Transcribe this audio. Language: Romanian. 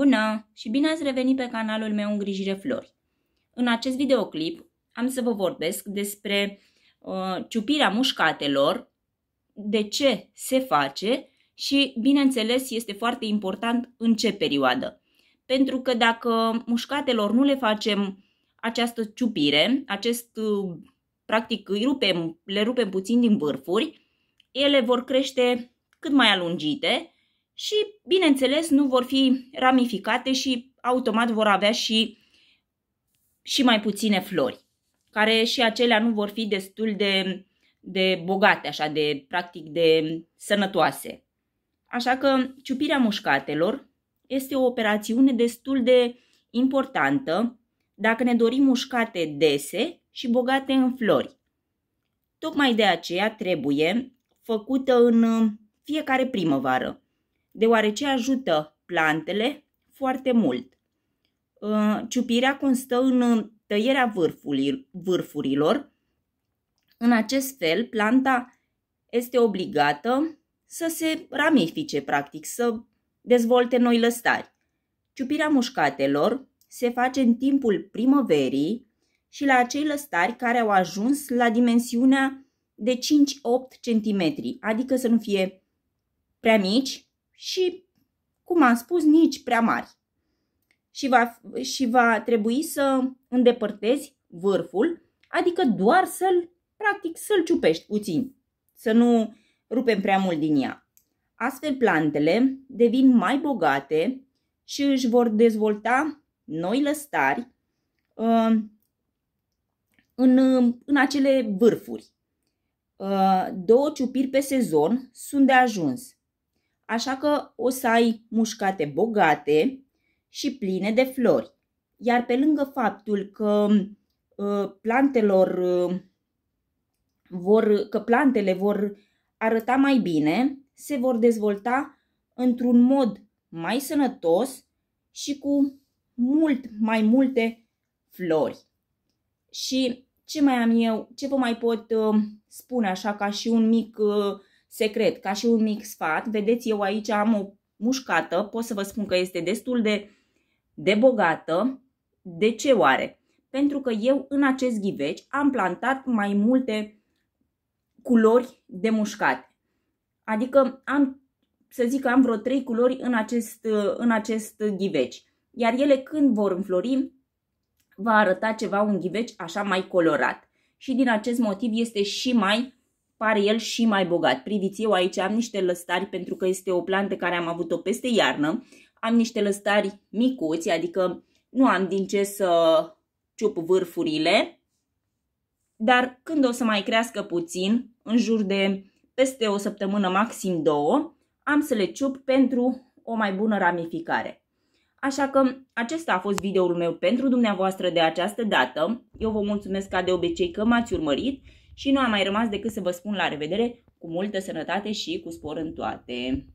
Bună și bine ați revenit pe canalul meu Îngrijire Flori. În acest videoclip am să vă vorbesc despre uh, ciupirea mușcatelor, de ce se face și, bineînțeles, este foarte important în ce perioadă. Pentru că dacă mușcatelor nu le facem această ciupire, acest, uh, practic îi rupem, le rupem puțin din vârfuri, ele vor crește cât mai alungite și, bineînțeles, nu vor fi ramificate și automat vor avea și, și mai puține flori, care și acelea nu vor fi destul de, de bogate, așa, de, practic, de sănătoase. Așa că ciupirea mușcatelor este o operațiune destul de importantă dacă ne dorim mușcate dese și bogate în flori. Tocmai de aceea trebuie făcută în fiecare primăvară, deoarece ajută plantele foarte mult. Uh, ciupirea constă în tăierea vârfurilor. În acest fel, planta este obligată să se ramifice, practic, să dezvolte noi lăstari. Ciupirea mușcatelor se face în timpul primăverii și la acei lăstari care au ajuns la dimensiunea de 5-8 cm, adică să nu fie prea mici și, cum am spus, nici prea mari. Și va, și va trebui să îndepărtezi vârful, adică doar să-l, practic, să-l ciupești puțin, să nu rupem prea mult din ea. Astfel, plantele devin mai bogate și își vor dezvolta noi lăstari uh, în, în acele vârfuri. Uh, două ciupiri pe sezon sunt de ajuns așa că o să ai mușcate bogate și pline de flori. Iar pe lângă faptul că uh, plantelor uh, vor, că plantele vor arăta mai bine, se vor dezvolta într-un mod mai sănătos și cu mult mai multe flori. Și ce mai am eu, ce vă mai pot uh, spune așa ca și un mic Secret, ca și un mic sfat, vedeți, eu aici am o mușcată, pot să vă spun că este destul de, de bogată. De ce oare? Pentru că eu în acest ghiveci am plantat mai multe culori de mușcate. Adică am, să zic că am vreo trei culori în acest, în acest ghiveci. Iar ele când vor înflori, va arăta ceva un ghiveci așa mai colorat. Și din acest motiv este și mai pare el și mai bogat. Priviți, eu aici am niște lăstari pentru că este o plantă care am avut-o peste iarnă. Am niște lăstari micuți, adică nu am din ce să ciup vârfurile. Dar când o să mai crească puțin, în jur de peste o săptămână, maxim două, am să le ciup pentru o mai bună ramificare. Așa că acesta a fost videoul meu pentru dumneavoastră de această dată. Eu vă mulțumesc ca de obicei că m-ați urmărit și nu a mai rămas decât să vă spun la revedere, cu multă sănătate și cu spor în toate!